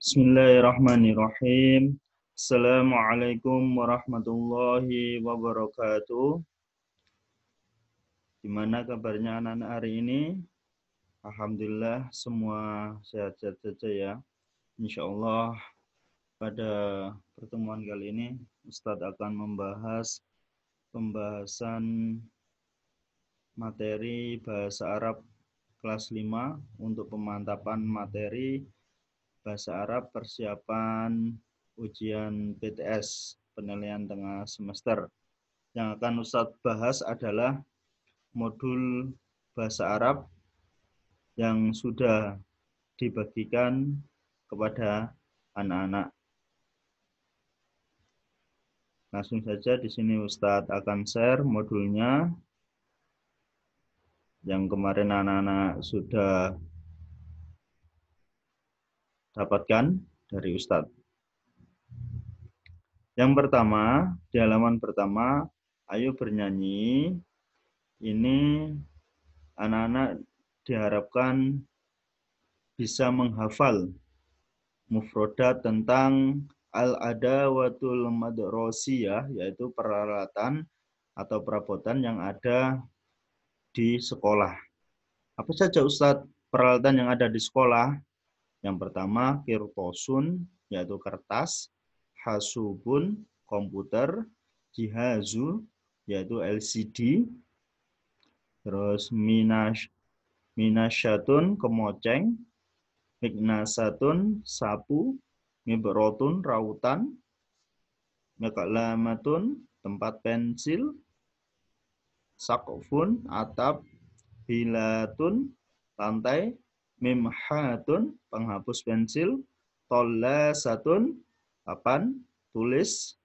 Bismillahirrahmanirrahim. Assalamualaikum warahmatullahi wabarakatuh. Gimana kabarnya anak-anak hari ini? Alhamdulillah semua sehat-sehat saja ya. Insyaallah pada pertemuan kali ini Ustadz akan membahas pembahasan materi bahasa Arab kelas 5 untuk pemantapan materi Bahasa Arab persiapan ujian PTS penilaian tengah semester. Yang akan Ustadz bahas adalah modul bahasa Arab yang sudah dibagikan kepada anak-anak. Langsung saja di sini Ustadz akan share modulnya yang kemarin anak-anak sudah dapatkan dari Ustadz. Yang pertama, di halaman pertama, ayo bernyanyi. Ini anak-anak diharapkan bisa menghafal mufroda tentang al-adawatul madrosiyah, yaitu peralatan atau perabotan yang ada di sekolah. Apa saja Ustadz peralatan yang ada di sekolah? Yang pertama kirtosun yaitu kertas, hasubun komputer, jihazu yaitu LCD, terus minas minashatun kemoceng, mignasatun sapu, mibrotun rautan, mekalamatun tempat pensil, sakofun atap, hilatun lantai, mimhatun penghapus pensil, satun papan tulis,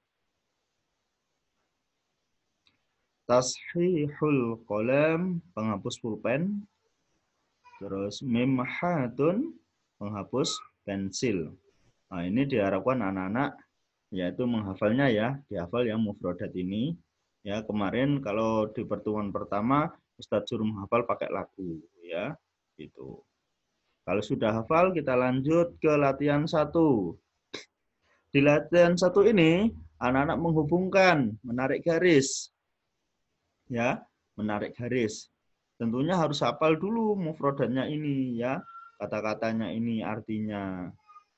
tashihul kolam penghapus pulpen, terus mimhatun penghapus pensil. Nah, ini diharapkan anak-anak yaitu menghafalnya ya, dihafal yang mufrodat ini. Ya, kemarin kalau di pertemuan pertama Ustadz suruh menghafal pakai lagu ya, gitu. Kalau sudah hafal, kita lanjut ke latihan satu. Di latihan satu ini, anak-anak menghubungkan, menarik garis. Ya, menarik garis. Tentunya harus hafal dulu mufrodatnya ini ya, kata-katanya ini artinya.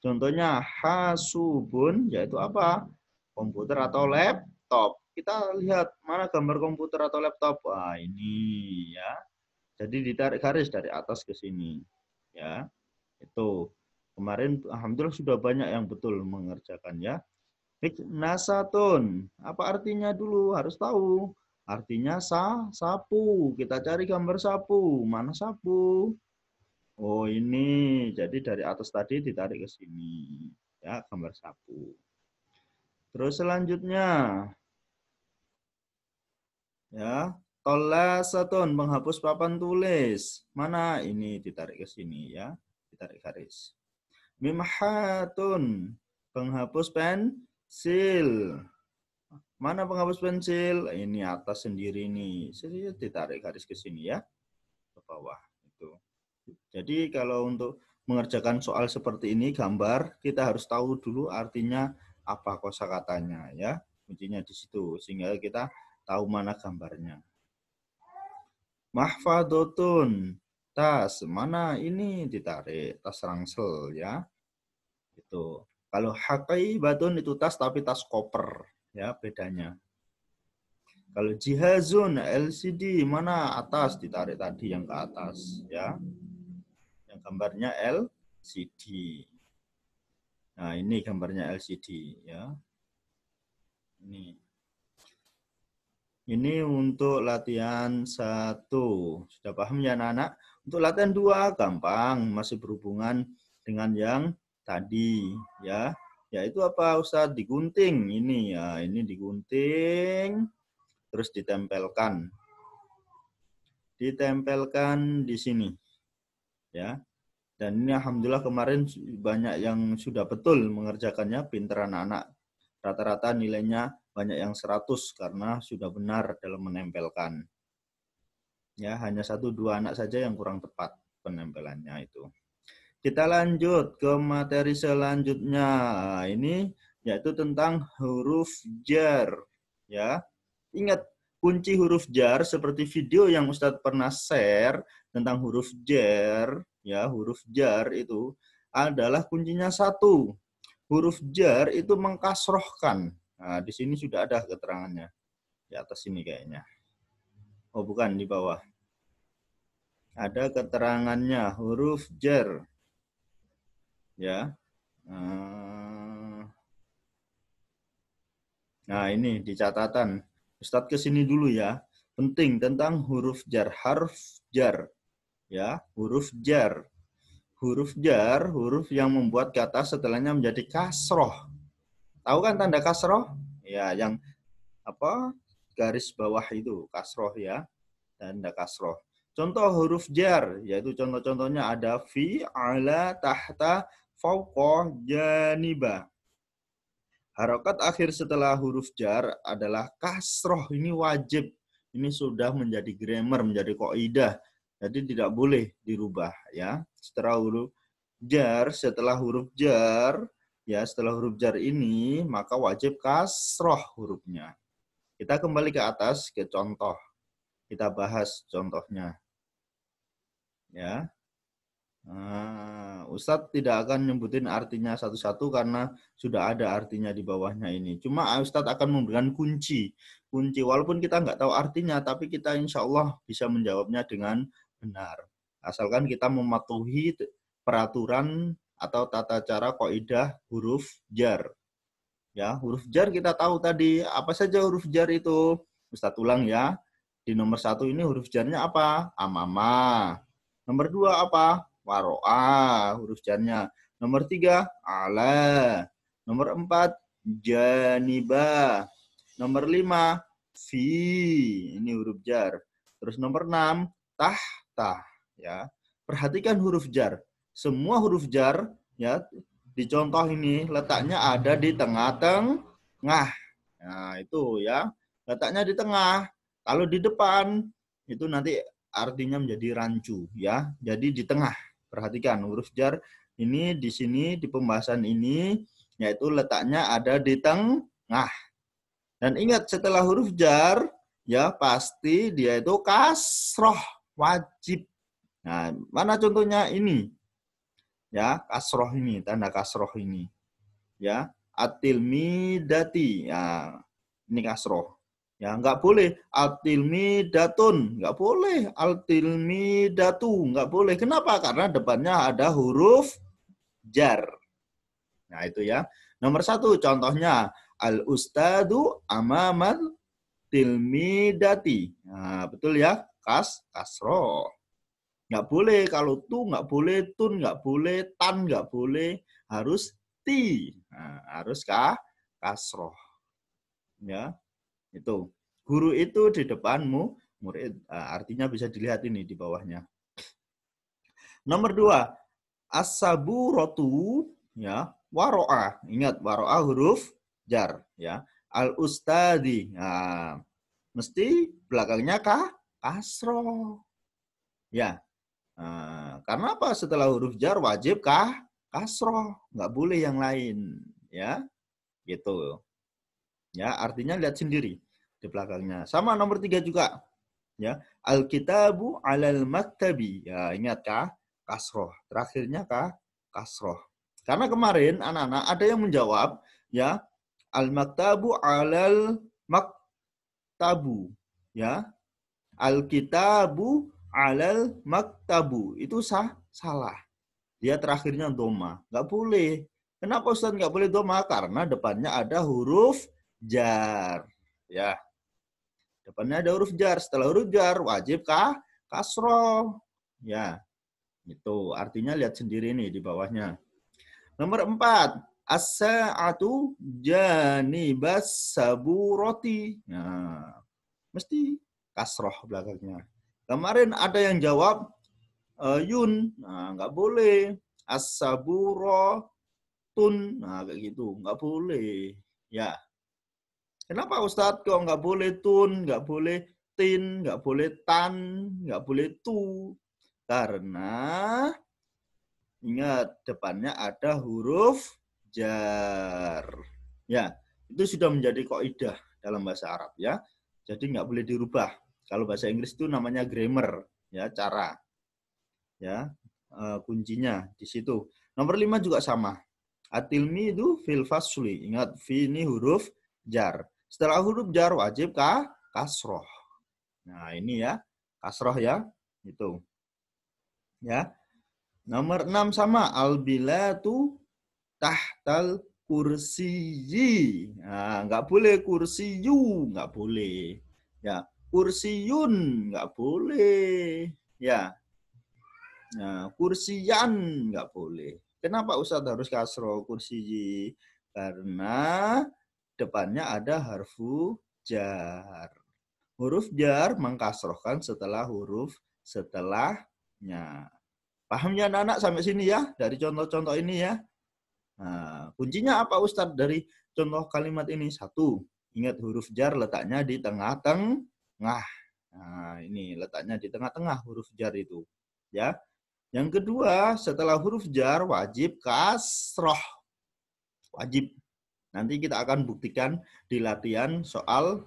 Contohnya hasubun yaitu apa? Komputer atau laptop. Kita lihat mana gambar komputer atau laptop. Wah, ini ya. Jadi ditarik garis dari atas ke sini ya itu kemarin alhamdulillah sudah banyak yang betul mengerjakannya nasatun apa artinya dulu harus tahu artinya sa sapu kita cari gambar sapu mana sapu oh ini jadi dari atas tadi ditarik ke sini ya gambar sapu terus selanjutnya ya Tolasatun, penghapus papan tulis. Mana? Ini ditarik ke sini ya. Ditarik garis. Mimhatun, penghapus pensil. Mana penghapus pensil? Ini atas sendiri ini, sini ditarik garis ke sini ya. Ke bawah. Itu. Jadi kalau untuk mengerjakan soal seperti ini, gambar, kita harus tahu dulu artinya apa kosakatanya ya. Kuncinya di situ. Sehingga kita tahu mana gambarnya. Mahfadotun. Tas. Mana ini ditarik. Tas rangsel ya. Itu. Kalau hakai batun itu tas tapi tas koper. Ya bedanya. Kalau jihazun LCD mana atas ditarik tadi yang ke atas ya. Yang gambarnya LCD. Nah, ini gambarnya LCD ya. Ini ini untuk latihan satu. Sudah paham ya anak-anak? Untuk latihan dua gampang, masih berhubungan dengan yang tadi ya. Ya itu apa Ustaz? Digunting ini ya, ini digunting terus ditempelkan. Ditempelkan di sini. Ya. Dan ini alhamdulillah kemarin banyak yang sudah betul mengerjakannya pinter anak-anak. Rata-rata nilainya banyak yang 100 karena sudah benar dalam menempelkan. Ya, hanya satu dua anak saja yang kurang tepat penempelannya itu. Kita lanjut ke materi selanjutnya. Nah, ini yaitu tentang huruf jar. Ya. Ingat kunci huruf jar seperti video yang Ustadz pernah share tentang huruf jar, ya, huruf jar itu adalah kuncinya satu. Huruf jar itu mengkasrohkan Nah, di sini sudah ada keterangannya. Di atas sini kayaknya. Oh, bukan, di bawah. Ada keterangannya, huruf jer. Ya. Eh. Nah, ini di catatan. Ustaz ke sini dulu ya. Penting tentang huruf jar, harf jar. Ya, huruf jar. Huruf jar, huruf yang membuat kata setelahnya menjadi kasroh Tahu kan tanda kasroh? Ya, yang apa garis bawah itu kasroh ya, tanda kasroh. Contoh huruf jar, yaitu contoh-contohnya ada fi, ala, tahta, fauqa janiba. Harokat akhir setelah huruf jar adalah kasroh. Ini wajib. Ini sudah menjadi grammar, menjadi koidah. Jadi tidak boleh dirubah ya. Setelah huruf jar, setelah huruf jar ya setelah huruf jar ini maka wajib kasroh hurufnya. Kita kembali ke atas ke contoh. Kita bahas contohnya. Ya. Nah, Ustadz tidak akan nyebutin artinya satu-satu karena sudah ada artinya di bawahnya ini. Cuma ah, Ustadz akan memberikan kunci. Kunci walaupun kita nggak tahu artinya, tapi kita insya Allah bisa menjawabnya dengan benar. Asalkan kita mematuhi peraturan atau tata cara koidah huruf jar. Ya, huruf jar kita tahu tadi apa saja huruf jar itu. Ustaz tulang ya. Di nomor satu ini huruf jarnya apa? Amama. Nomor dua apa? Waro'a huruf jarnya. Nomor tiga ala. Nomor empat janiba. Nomor lima fi. Ini huruf jar. Terus nomor enam tahta. Ya, perhatikan huruf jar semua huruf jar ya di contoh ini letaknya ada di tengah-tengah. Nah, itu ya. Letaknya di tengah. Kalau di depan itu nanti artinya menjadi rancu ya. Jadi di tengah. Perhatikan huruf jar ini di sini di pembahasan ini yaitu letaknya ada di tengah. Dan ingat setelah huruf jar ya pasti dia itu kasroh wajib. Nah, mana contohnya ini? ya kasroh ini tanda kasroh ini ya atilmi dati ya ini kasroh ya nggak boleh atilmi datun nggak boleh atilmi datu nggak boleh kenapa karena depannya ada huruf jar nah itu ya nomor satu contohnya al ustadu amaman tilmi dati nah, betul ya kas kasroh Nggak boleh kalau tu nggak boleh, tun nggak boleh, tan nggak boleh, harus ti. Nah, harus ka Kasroh. Ya, itu. Guru itu di depanmu, murid. Eh, artinya bisa dilihat ini di bawahnya. Nomor dua, asabu rotu ya waroa ingat waroa huruf jar ya al ustadi nah, mesti belakangnya kah kasroh ya Nah, karena apa? Setelah huruf jar wajib kah? Kasroh. Nggak boleh yang lain. Ya, gitu. Ya, artinya lihat sendiri di belakangnya. Sama nomor tiga juga. Ya, Alkitabu alal maktabi. Ya, ingat kah? Kasroh. Terakhirnya kah? Kasroh. Karena kemarin anak-anak ada yang menjawab, ya, al maktabu alal maktabu. Ya, Alkitabu alal maktabu. Itu sah salah. Dia terakhirnya doma. Nggak boleh. Kenapa Ustaz nggak boleh doma? Karena depannya ada huruf jar. Ya. Depannya ada huruf jar. Setelah huruf jar, wajib kah? Kasro. Ya. Itu artinya lihat sendiri nih di bawahnya. Nomor empat. asaatu saatu janibas roti Nah, mesti kasroh belakangnya. Kemarin ada yang jawab uh, yun, nah, nggak boleh. Asaburo tun, nah kayak gitu, nggak boleh. Ya. Kenapa Ustadz kok nggak boleh tun, nggak boleh tin, nggak boleh tan, nggak boleh tu? Karena ingat depannya ada huruf jar. Ya, itu sudah menjadi koidah dalam bahasa Arab ya. Jadi nggak boleh dirubah. Kalau bahasa Inggris itu namanya grammar, ya cara, ya eh, kuncinya di situ. Nomor lima juga sama. Atilmi itu fil fasli. Ingat, fi ini huruf jar. Setelah huruf jar wajib kah? Kasroh. Nah ini ya, kasroh ya, itu. Ya, nomor enam sama albila tu tahtal kursiyi. Nah, nggak boleh kursiyu, nggak boleh. Ya, Kursiun nggak boleh ya nah, kursian nggak boleh kenapa Ustadz harus kasro kursi karena depannya ada harfu jar huruf jar mengkasrohkan setelah huruf setelahnya pahamnya anak-anak sampai sini ya dari contoh-contoh ini ya nah, kuncinya apa Ustadz dari contoh kalimat ini satu ingat huruf jar letaknya di tengah-tengah tengah. Nah, ini letaknya di tengah-tengah huruf jar itu. Ya. Yang kedua, setelah huruf jar wajib kasroh. Wajib. Nanti kita akan buktikan di latihan soal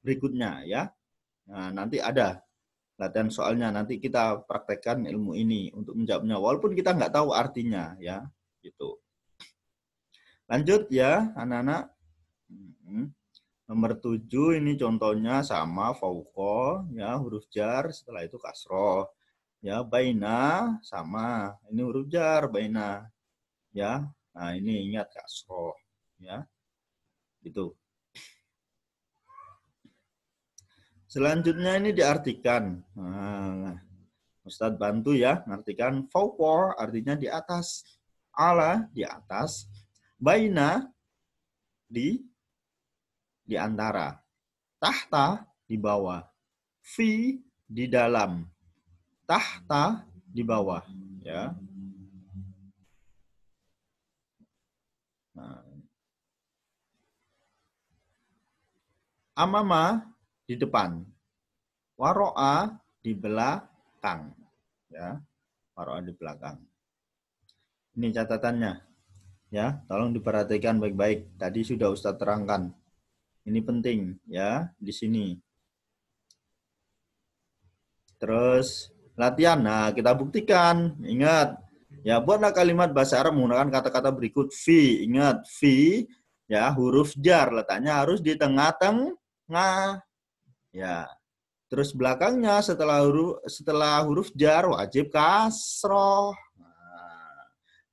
berikutnya ya. Nah, nanti ada latihan soalnya nanti kita praktekkan ilmu ini untuk menjawabnya walaupun kita nggak tahu artinya ya gitu lanjut ya anak-anak hmm. Nomor tujuh ini contohnya sama fauqa ya huruf jar setelah itu kasroh ya baina sama ini huruf jar baina ya nah ini ingat kasroh ya itu selanjutnya ini diartikan nah, Ustadz bantu ya artikan fauko artinya di atas ala di atas baina di di antara, tahta di bawah, fi di dalam, tahta di bawah, ya. Nah. Amama di depan, waroa di belakang, ya, waroa di belakang. Ini catatannya, ya, tolong diperhatikan baik-baik. Tadi sudah Ustadz terangkan ini penting ya di sini. Terus latihan. Nah, kita buktikan. Ingat, ya buatlah kalimat bahasa Arab menggunakan kata-kata berikut fi. Ingat, fi ya huruf jar letaknya harus di tengah-tengah. Ya. Terus belakangnya setelah huruf setelah huruf jar wajib kasroh. Nah,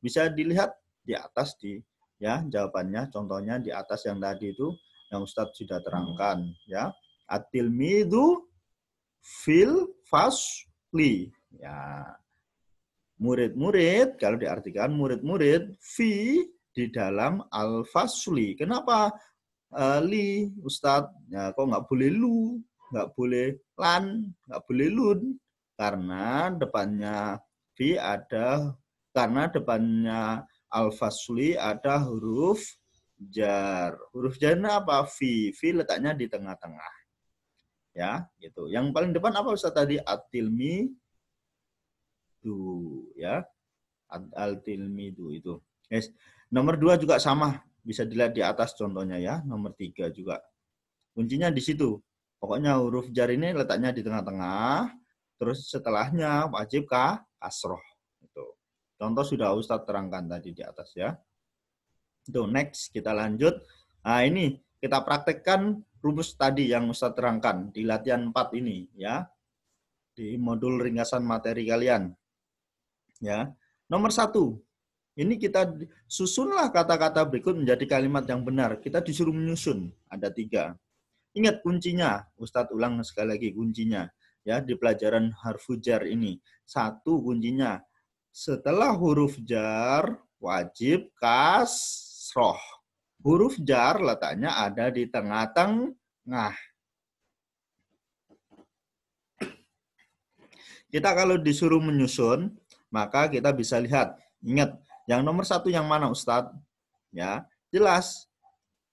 bisa dilihat di atas di ya jawabannya contohnya di atas yang tadi itu yang Ustadz sudah hmm. terangkan ya. atil midu fil fasli. Ya. Murid-murid kalau diartikan murid-murid fi di dalam al-fasli. Kenapa uh, li Ustadz? Ya, kok nggak boleh lu, nggak boleh lan, nggak boleh lun karena depannya fi ada karena depannya al-fasli ada huruf jar. Huruf jarnya apa? V V letaknya di tengah-tengah. Ya, gitu. Yang paling depan apa Ustaz tadi? Atilmi du, ya. Attilmi du itu. Yes. Nomor dua juga sama, bisa dilihat di atas contohnya ya. Nomor tiga juga. Kuncinya di situ. Pokoknya huruf jar ini letaknya di tengah-tengah, terus setelahnya wajib kah? Asroh Itu. Contoh sudah Ustadz terangkan tadi di atas ya. Do next kita lanjut. Nah, ini kita praktekkan rumus tadi yang Ustaz terangkan di latihan 4 ini ya. Di modul ringkasan materi kalian. Ya. Nomor satu, ini kita susunlah kata-kata berikut menjadi kalimat yang benar. Kita disuruh menyusun, ada tiga. Ingat kuncinya, Ustadz ulang sekali lagi kuncinya. Ya, di pelajaran harfu jar ini. Satu kuncinya, setelah huruf jar, wajib kas kasroh. Huruf jar letaknya ada di tengah-tengah. Kita kalau disuruh menyusun, maka kita bisa lihat. Ingat, yang nomor satu yang mana Ustadz? Ya, jelas.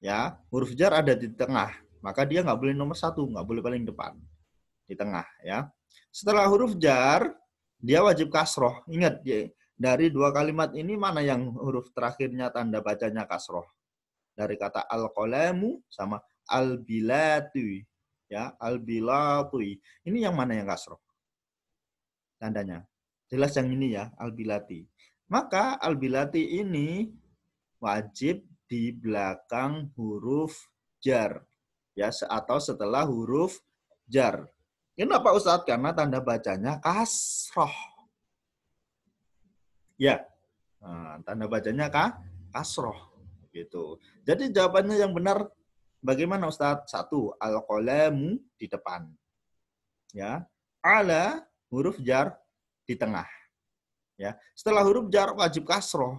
Ya, huruf jar ada di tengah. Maka dia nggak boleh nomor satu, nggak boleh paling depan. Di tengah, ya. Setelah huruf jar, dia wajib kasroh. Ingat, dari dua kalimat ini mana yang huruf terakhirnya tanda bacanya kasroh? Dari kata al kolemu sama al-bilatu. Ya, al-bilatu. Ini yang mana yang kasroh? Tandanya. Jelas yang ini ya, al-bilati. Maka al-bilati ini wajib di belakang huruf jar. Ya, atau setelah huruf jar. Ini Kenapa Ustadz? Karena tanda bacanya kasroh Ya. Nah, tanda bacanya kah? Kasroh. Gitu. Jadi jawabannya yang benar bagaimana Ustadz? Satu, al-qalamu di depan. Ya. Ala huruf jar di tengah. Ya. Setelah huruf jar wajib kasroh.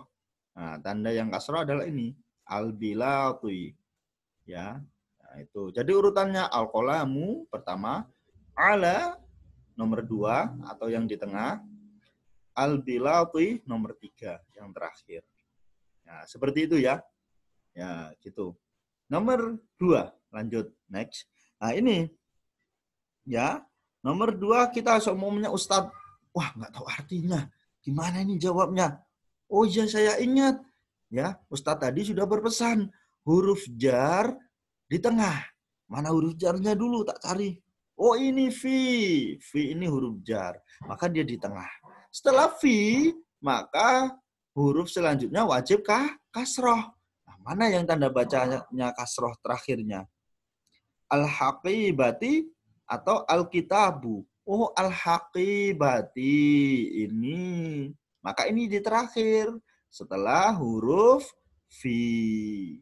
Nah, tanda yang kasroh adalah ini. Al-bilatui. Ya. Nah, itu. Jadi urutannya al-qalamu pertama, ala nomor dua atau yang di tengah, al-bilati nomor tiga yang terakhir. Nah, seperti itu ya. Ya, gitu. Nomor dua, lanjut next. Nah, ini ya. Nomor dua kita seumumnya Ustadz, wah nggak tahu artinya. Gimana ini jawabnya? Oh iya saya ingat. Ya, Ustadz tadi sudah berpesan huruf jar di tengah. Mana huruf jarnya dulu tak cari. Oh ini v, v ini huruf jar. Maka dia di tengah. Setelah fi, maka huruf selanjutnya wajib kah? Kasroh. Nah, mana yang tanda bacanya kasroh terakhirnya? Al-haqibati atau alkitabu Oh, al-haqibati ini. Maka ini di terakhir setelah huruf fi.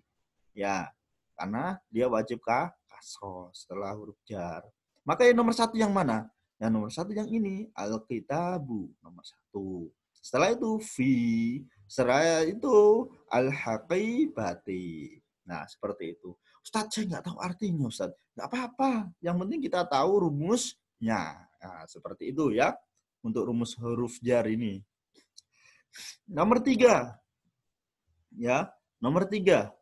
Ya, karena dia wajib kah? Kasroh setelah huruf jar. Maka yang nomor satu yang mana? Yang nah, nomor satu yang ini, Alkitabu, nomor satu. Setelah itu, fi. seraya itu, al-haqibati. Nah, seperti itu. Ustadz, saya nggak tahu artinya, Ustadz. Nggak apa-apa. Yang penting kita tahu rumusnya. Nah, seperti itu ya. Untuk rumus huruf jar ini. Nomor tiga. Ya, nomor tiga.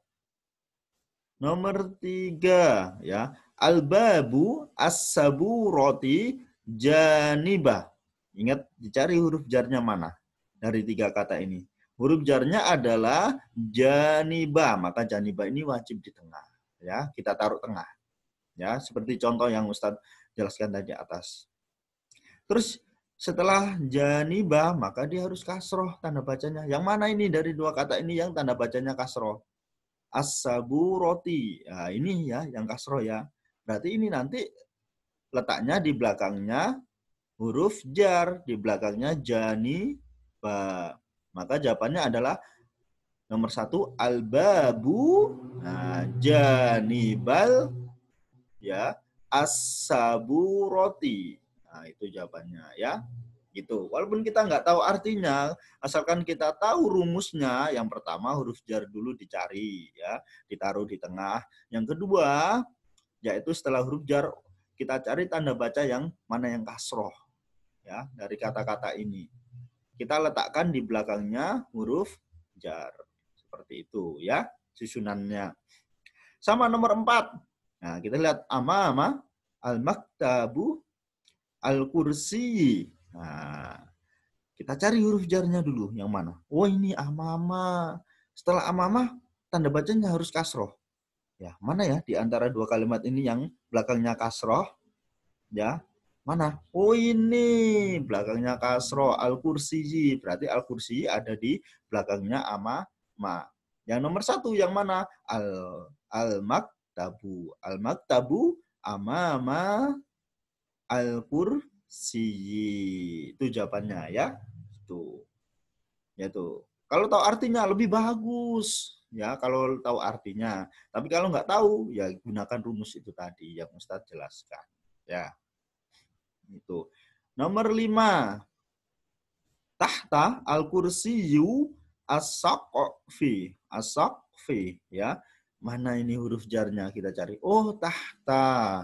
Nomor tiga, ya. Al-babu as-saburati janiba. Ingat dicari huruf jarnya mana dari tiga kata ini. Huruf jarnya adalah janiba, maka janiba ini wajib di tengah. Ya, kita taruh tengah. Ya, seperti contoh yang Ustadz jelaskan tadi atas. Terus setelah janiba maka dia harus kasroh tanda bacanya. Yang mana ini dari dua kata ini yang tanda bacanya kasroh? as roti, Nah, ini ya yang kasroh ya. Berarti ini nanti letaknya di belakangnya huruf jar, di belakangnya jani ba. Maka jawabannya adalah nomor satu albabu nah, janibal ya asabu roti. Nah, itu jawabannya ya gitu. Walaupun kita nggak tahu artinya, asalkan kita tahu rumusnya, yang pertama huruf jar dulu dicari, ya, ditaruh di tengah. Yang kedua, yaitu setelah huruf jar kita cari tanda baca yang mana yang kasroh ya dari kata-kata ini. Kita letakkan di belakangnya huruf jar seperti itu ya susunannya. Sama nomor empat. Nah, kita lihat ama-ama al-maktabu al-kursi. Nah, kita cari huruf jarnya dulu yang mana. Oh, ini amama. Setelah amama tanda bacanya harus kasroh. Ya, mana ya di antara dua kalimat ini yang belakangnya kasroh? Ya, mana? Oh ini belakangnya kasroh al kursiyi. Berarti al kursi ada di belakangnya ama ma. Yang nomor satu yang mana? Al al tabu al tabu maktabu ma al kursi Itu jawabannya ya. Itu. Ya tuh. Kalau tahu artinya lebih bagus ya kalau tahu artinya. Tapi kalau nggak tahu, ya gunakan rumus itu tadi yang Ustadz jelaskan. Ya, itu. Nomor lima, tahta al kursiyu asakfi asakfi ya mana ini huruf jarnya kita cari oh tahta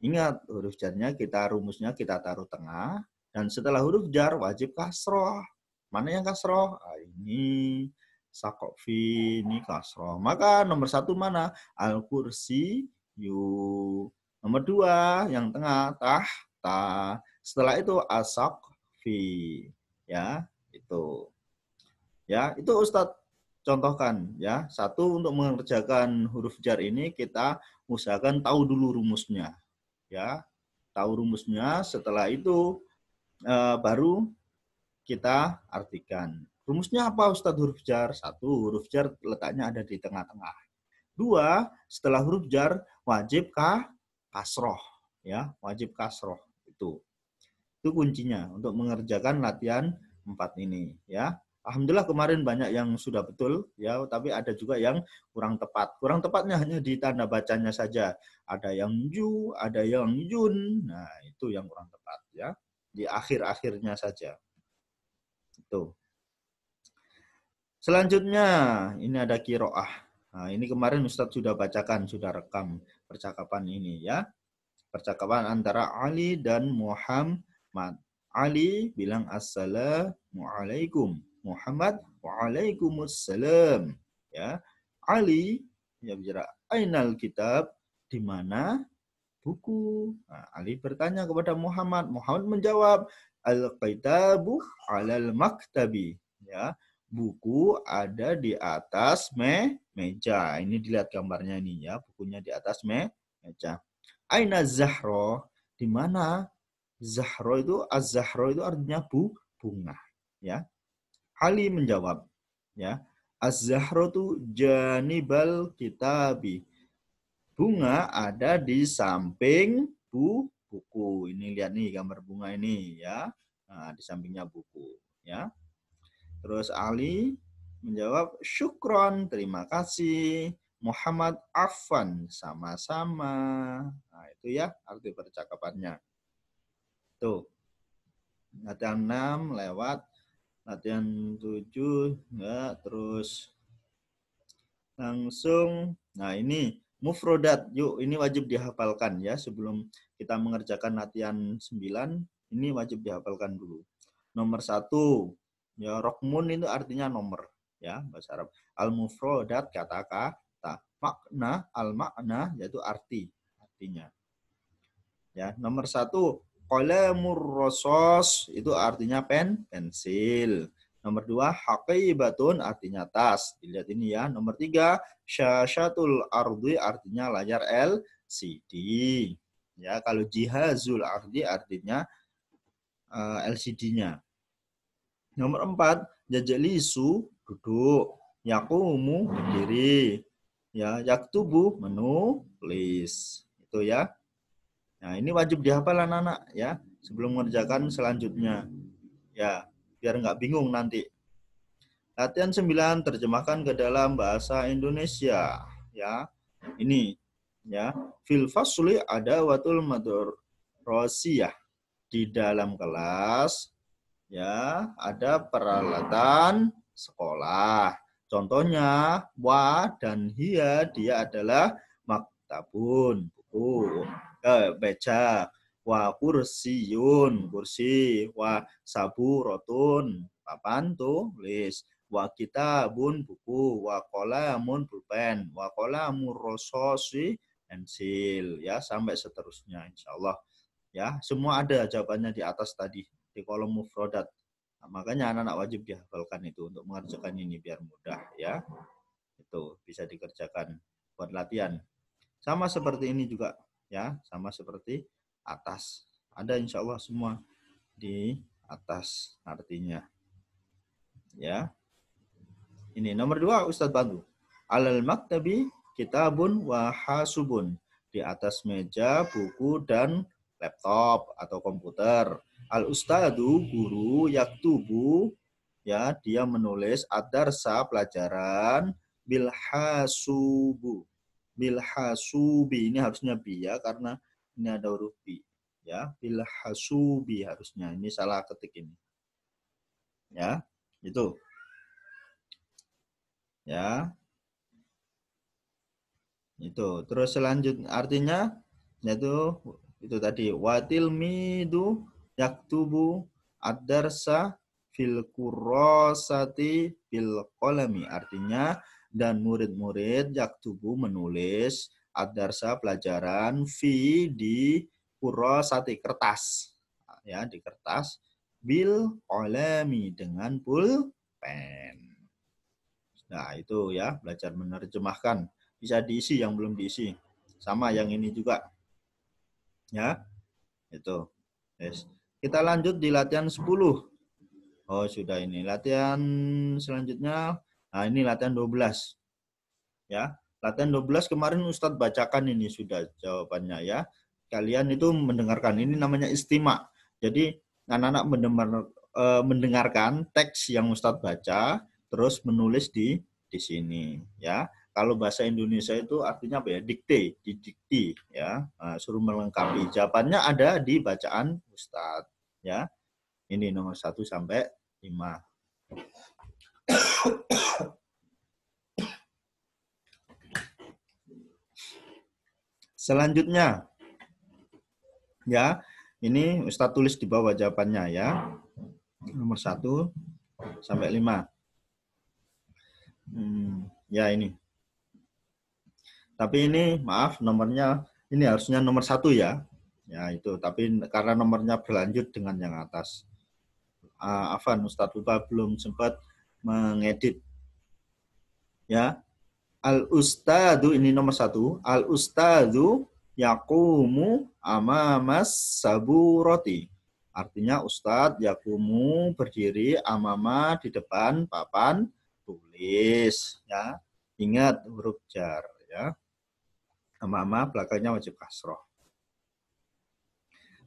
ingat huruf jarnya kita rumusnya kita taruh tengah dan setelah huruf jar wajib kasroh mana yang kasroh ah, ini sakofi ini kasroh. Maka nomor satu mana? Al kursi yu. Nomor dua yang tengah tahta. Setelah itu asok Ya, itu. Ya, itu Ustad contohkan ya. Satu untuk mengerjakan huruf jar ini kita usahakan tahu dulu rumusnya. Ya, tahu rumusnya setelah itu e, baru kita artikan Rumusnya apa Ustadz huruf jar? Satu, huruf jar letaknya ada di tengah-tengah. Dua, setelah huruf jar wajib kah? Kasroh. Ya, wajib kasroh. Itu. Itu kuncinya untuk mengerjakan latihan empat ini. Ya, Alhamdulillah kemarin banyak yang sudah betul ya, tapi ada juga yang kurang tepat. Kurang tepatnya hanya di tanda bacanya saja. Ada yang ju, ada yang jun Nah, itu yang kurang tepat ya. Di akhir-akhirnya saja. Itu. Selanjutnya, ini ada kiroah. Nah, ini kemarin Ustadz sudah bacakan, sudah rekam percakapan ini ya. Percakapan antara Ali dan Muhammad. Ali bilang Assalamualaikum. Muhammad Waalaikumsalam. Ya. Ali ya bicara Ainal kitab di mana buku. Nah, Ali bertanya kepada Muhammad. Muhammad menjawab al kitabu alal maktabi. Ya buku ada di atas me meja. Ini dilihat gambarnya ini ya, bukunya di atas me meja. Aina Zahro, di mana Zahro itu Az-Zahro itu artinya bu bunga, ya. Ali menjawab, ya. Az-Zahro itu janibal kitabi. Bunga ada di samping bu buku. Ini lihat nih gambar bunga ini ya. Nah, di sampingnya buku, ya. Terus Ali menjawab, syukron, terima kasih. Muhammad Afan, sama-sama. Nah, itu ya arti percakapannya. Tuh. Latihan 6 lewat, latihan 7, ya, terus langsung. Nah, ini mufrodat. Yuk, ini wajib dihafalkan ya sebelum kita mengerjakan latihan 9. Ini wajib dihafalkan dulu. Nomor satu, Ya, rokmun itu artinya nomor ya bahasa Arab. Al mufrodat kata kata makna al makna yaitu arti artinya. Ya nomor satu kolemur rosos itu artinya pen pensil. Nomor dua hakai batun artinya tas. Dilihat ini ya. Nomor tiga syatul ardi artinya layar LCD. Ya kalau jihazul ardi artinya eh, LCD-nya Nomor empat, jajalisu duduk, yakumu berdiri, ya yak tubuh menu menulis. Itu ya. Nah, ini wajib dihafal anak-anak ya sebelum mengerjakan selanjutnya. Ya, biar nggak bingung nanti. Latihan 9 terjemahkan ke dalam bahasa Indonesia ya. Ini ya, fil fasli ada watul madrasiyah di dalam kelas ya ada peralatan sekolah. Contohnya wa dan hia dia adalah maktabun buku, eh, beja wa Yun kursi, wa sabu rotun papan tulis, wa kitabun buku, wa kolamun pulpen, wa kolamun rososi pensil ya sampai seterusnya insyaallah ya semua ada jawabannya di atas tadi di kolom mufrodat. Nah, makanya anak-anak wajib dihafalkan itu untuk mengerjakan ini biar mudah ya. Itu bisa dikerjakan buat latihan. Sama seperti ini juga ya, sama seperti atas. Ada insya Allah semua di atas artinya. Ya. Ini nomor dua Ustadz bantu. Alal maktabi kitabun wa hasubun. Di atas meja, buku, dan laptop atau komputer. Al ustadu guru yaktubu ya dia menulis adarsa pelajaran bilhasubu. Bilhasubi ini harusnya bi ya karena ini ada huruf bi ya bilhasubi harusnya ini salah ketik ini. Ya, itu. Ya. Itu. Terus selanjutnya artinya yaitu itu tadi watil midu yaktubu ad-darsa fil kurosati fil kolami. Artinya, dan murid-murid yaktubu menulis ad-darsa pelajaran fi di kurosati kertas. Ya, di kertas bil kolami dengan pulpen. Nah, itu ya, belajar menerjemahkan. Bisa diisi yang belum diisi. Sama yang ini juga. Ya, itu. Yes. Kita lanjut di latihan 10. Oh, sudah ini. Latihan selanjutnya, nah ini latihan 12. Ya, latihan 12 kemarin Ustadz bacakan ini sudah jawabannya ya. Kalian itu mendengarkan, ini namanya istimak. Jadi anak-anak e, mendengarkan teks yang Ustadz baca, terus menulis di di sini ya kalau bahasa Indonesia itu artinya apa ya? Dikte, didikti, ya, nah, suruh melengkapi. Jawabannya ada di bacaan Ustaz, ya. Ini nomor 1 sampai 5. Selanjutnya, ya, ini Ustaz tulis di bawah jawabannya ya, nomor 1 sampai 5. Hmm, ya ini. Tapi ini maaf nomornya ini harusnya nomor satu ya. Ya itu. Tapi karena nomornya berlanjut dengan yang atas. Uh, Afan, Ustadz Lupa belum sempat mengedit. Ya. Al ustadu ini nomor satu. Al ustadu yakumu amamas roti. Artinya Ustadz Yakumu berdiri amama di depan papan tulis ya. Ingat huruf jar ya. Amma belakangnya wajib kasroh.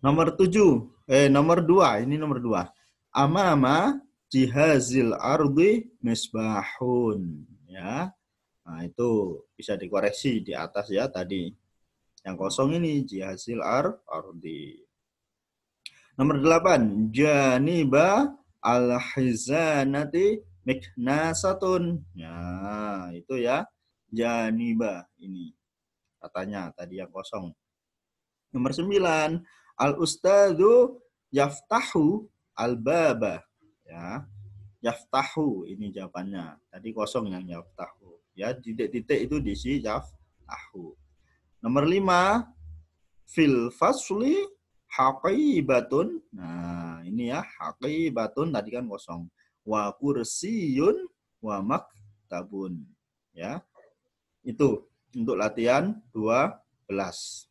Nomor tujuh, eh nomor dua, ini nomor dua. Amama jihazil ardi misbahun. Ya, nah itu bisa dikoreksi di atas ya tadi. Yang kosong ini jihazil ar ardi. Nomor delapan, janiba al-hizanati miknasatun. Ya, itu ya janiba ini katanya tadi yang kosong. Nomor sembilan, al ustadu yaftahu al baba. Ya, yaftahu ini jawabannya. Tadi kosong yang yaftahu. Ya, titik-titik itu diisi yaftahu. Nomor lima, fil fasli batun Nah, ini ya batun tadi kan kosong. Wa kursiyun wa tabun Ya. Itu untuk latihan 12.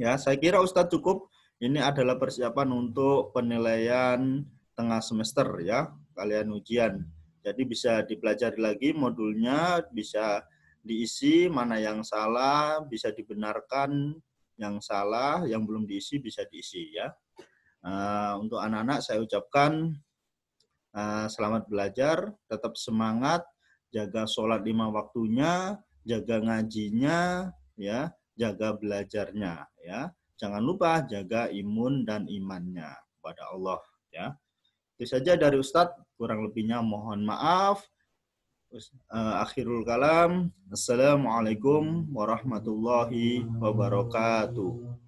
Ya, saya kira Ustadz cukup. Ini adalah persiapan untuk penilaian tengah semester ya, kalian ujian. Jadi bisa dipelajari lagi modulnya, bisa diisi mana yang salah, bisa dibenarkan yang salah, yang belum diisi bisa diisi ya. Uh, untuk anak-anak saya ucapkan uh, selamat belajar, tetap semangat, jaga sholat lima waktunya, jaga ngajinya, ya, jaga belajarnya, ya. Jangan lupa jaga imun dan imannya kepada Allah, ya. Itu saja dari Ustadz, kurang lebihnya mohon maaf. Eh, akhirul kalam, Assalamualaikum warahmatullahi wabarakatuh.